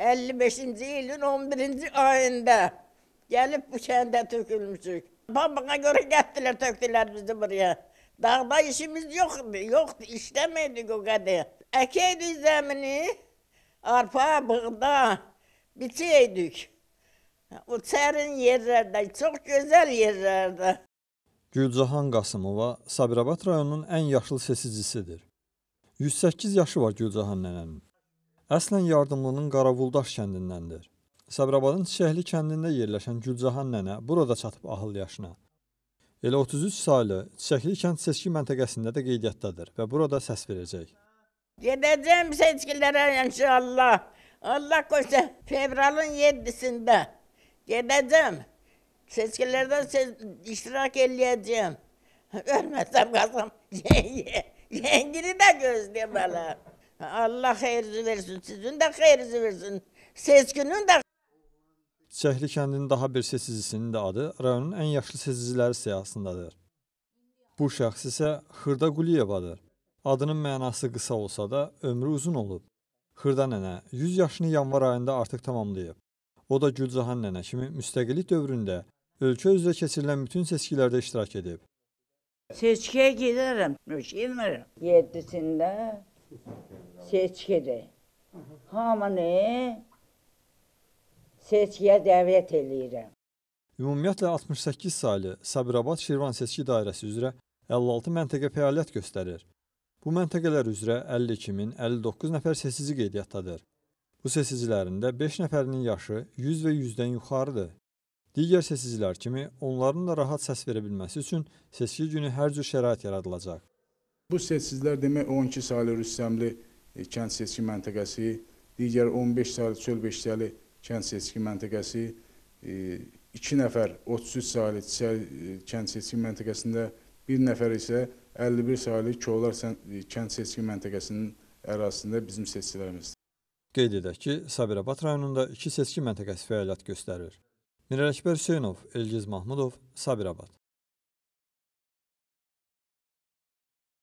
55-ci ilin 11-ci ayında gəlib bu kəndə tökülmüşük. Babana görə gəldilər, tökdülər bizi buraya. Dağda işimiz yoxdu, yoxdu, işləmirdik o qədər. Əkəydik zəmini, arpa, bığda, biçəydik. O sərin yerlərdə, çox gözəl yerlərdə. Gülcahan Qasımova Sabirabad rayonunun ən yaşlı seçicisidir. 108 yaşı var Gülcahan nənənin. Əslən yardımlının Qaravuldaş kəndindəndir. Səbrabadın Çiçəkli kəndində yerləşən Gülcahan nənə burada çatıb ahıl yaşına. Elə 33 saylı Çiçəkli kənd seçki məntəqəsində də qeydiyyatdadır və burada səs verəcək. Gedəcəm seçkilərə inşallah. Allah qoysa fevralın 7-sində gedəcəm. Seçkilərdə seç iştirak eləyəcəm. Hə, ölməsəm qazam. Yengini də gözləyəm hələ. Allah xeyirci versin, sizin də xeyirci versin, seçkinin də Çiçəkli kəndinin daha bir seçicisinin də adı rayonun ən yaşlı seçiciləri siyahısındadır. Bu şəxs isə Xırda Quliyevadır. Adının mənası qısa olsa da ömrü uzun olub. Xırda nənə 100 yaşını yanvar ayında artıq tamamlayıb. O da Gülcahan nənə kimi müstəqillik dövründə ölkə üzrə keçirilən bütün seçkilərdə iştirak edib. Seçkiyə gedərəm, gedmirəm. 7-sində seçkidir. Hamını seçkiyə dəvət eləyirəm. Ümumiyyətlə 68 saylı Sabirabad Şirvan seçki dairəsi üzrə 56 məntəqə fəaliyyət göstərir. Bu məntəqələr üzrə 52059 nəfər seçici qeydiyyatdadır. Bu seçicilərində 5 nəfərinin yaşı 100 və 100-dən yuxarıdır. Digər seçicilər kimi onların da rahat səs verə bilməsi üçün seçki günü hər cür şərait yaradılacaq. Bu seçicilər demək 12 saylı rüstəmli E, kənd seçki məntəqəsi, digər 15 saylı çölbeşdəli kənd seçki məntəqəsi, 2 e, nəfər 33 saylı e, kənd seçki məntəqəsində, 1 nəfər isə 51 saylı Kollar kənd seçki məntəqəsinin ərazisində bizim seçkilərimizdir. Qeyd edək ki, Sabirabad rayonunda iki seçki məntəqəsi fəaliyyət göstərir. Mirələkbər Hüseynov, Elgiz Mahmudov, Sabirabad.